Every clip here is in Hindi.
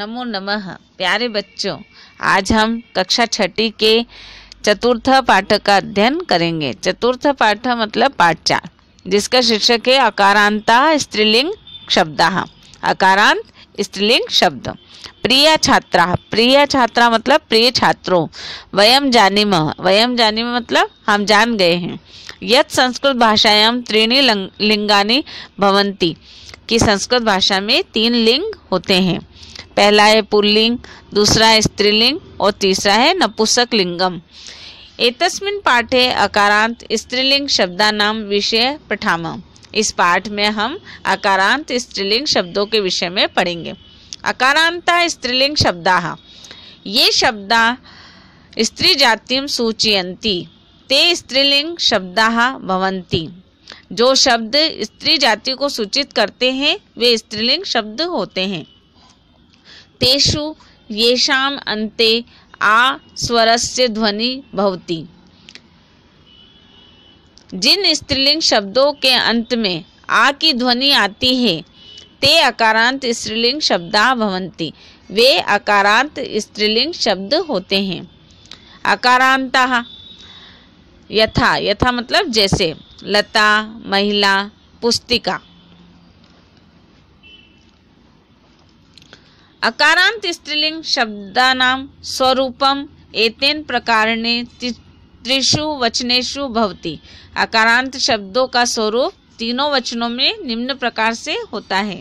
नमो नमः प्यारे बच्चों आज हम कक्षा छठी के चतुर्थ पाठ का अध्ययन करेंगे चतुर्थ पाठ मतलब पाठ चार जिसका शीर्षक है अकारांता स्त्रीलिंग शब्द अकारांत स्त्रीलिंग शब्द प्रिय छात्रा प्रिय छात्रा मतलब प्रिय छात्रों वयम जानीम वयम जानीम मतलब हम जान गए हैं यद संस्कृत भाषायाम त्रीणी लिंगानी भवंती कि संस्कृत भाषा में तीन लिंग होते हैं पहला है पुल्लिंग दूसरा है स्त्रीलिंग और तीसरा है नपुसक लिंगम एतस्मिन पाठे अकारांत स्त्रीलिंग शब्दानाम विषय पठाम इस पाठ में हम अकारांत स्त्रीलिंग शब्दों के विषय में पढ़ेंगे अकारांता स्त्रीलिंग शब्दा ये शब्द स्त्री जातिम सूचयंती ते स्त्रीलिंग शब्दा भवंती जो शब्द स्त्री जाति को सूचित करते हैं वे स्त्रीलिंग शब्द होते हैं तेषु येषाम् अन्ते आ स्वरस्य ध्वनि भवति जिन स्त्रीलिंग शब्दों के अंत में आ की ध्वनि आती है ते अकारांत स्त्रीलिंग शब्दा भवन्ति वे अकारांत स्त्रीलिंग शब्द होते हैं अकारांता यथा यथा मतलब जैसे लता महिला पुस्तिका अकारांत स्त्रीलिंग शब्दानां स्वरूपम एतेन प्रकार त्रिषु वचनेशु भवती अकारांत शब्दों का स्वरूप तीनों वचनों में निम्न प्रकार से होता है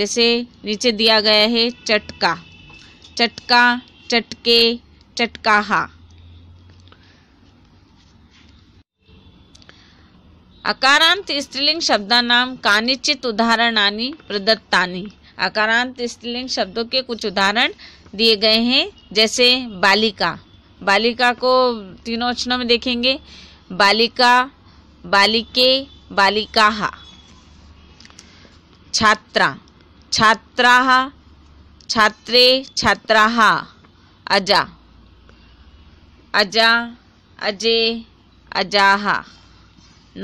जैसे नीचे दिया गया है चटका चटका चटके चटकाहा अकारांत स्त्रीलिंग शब्दानां कानिचित उदाहरणानि प्रदत्तानि आकारांत स्त्रीलिंग शब्दों के कुछ उदाहरण दिए गए हैं जैसे बालिका बालिका को तीनों अक्षरों में देखेंगे बालिका बालिके बालिका छात्रा छात्रा छात्रे छात्रा अजा अजा अजे अजा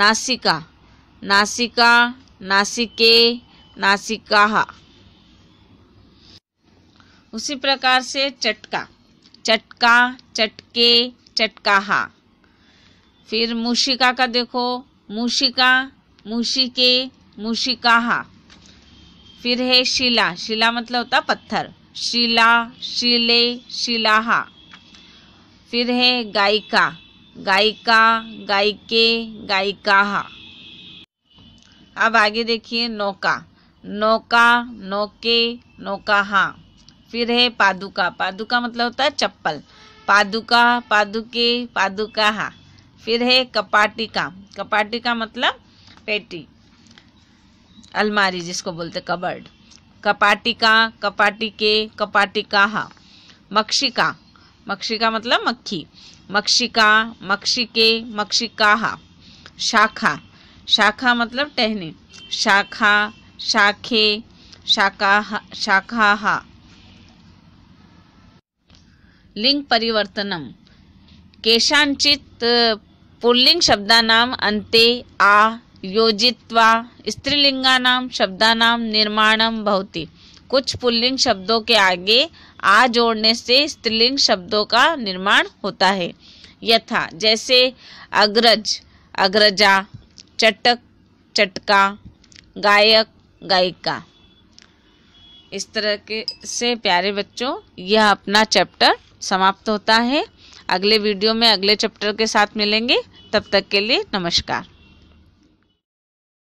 नासिका नासिका नासिके नासिका उसी प्रकार से चटका चटका चटके चटकाहा फिर मूशिका का देखो मूशिका मूशिके मूशिकाहा फिर है शिला शिला मतलब होता पत्थर शिला शिले शिलाहा फिर है गायिका गायिका गायके गायिकाहा अब आगे देखिए नौका नौका नौके नौकाहा फिर है पादुका पादुका मतलब होता है चप्पल पादुका पादुके पादुका फिर है कपाटिका कपाटिका मतलब पेटी अलमारी जिसको बोलते कबर्ड कपाटिका कपाटिके कपाटिका मक्षिका मक्षिका मतलब मक्खी मक्षिका मक्षिके मक्षिका शाखा शाखा मतलब टहनी शाखा शाखे शाखा शाखा लिंग पुल्लिंग शब्द नाम अन्ते आ योजित्वा स्त्रीलिङ्गानां शब्दानां निर्माणम बहुत कुछ पुल्लिंग शब्दों के आगे आ जोड़ने से स्त्रीलिंग शब्दों का निर्माण होता है यथा जैसे अग्रज अग्रजा चटक चटका गायक गायिका इस तरह के से प्यारे बच्चों यह अपना चैप्टर समाप्त होता है अगले वीडियो में अगले चैप्टर के साथ मिलेंगे तब तक के लिए नमस्कार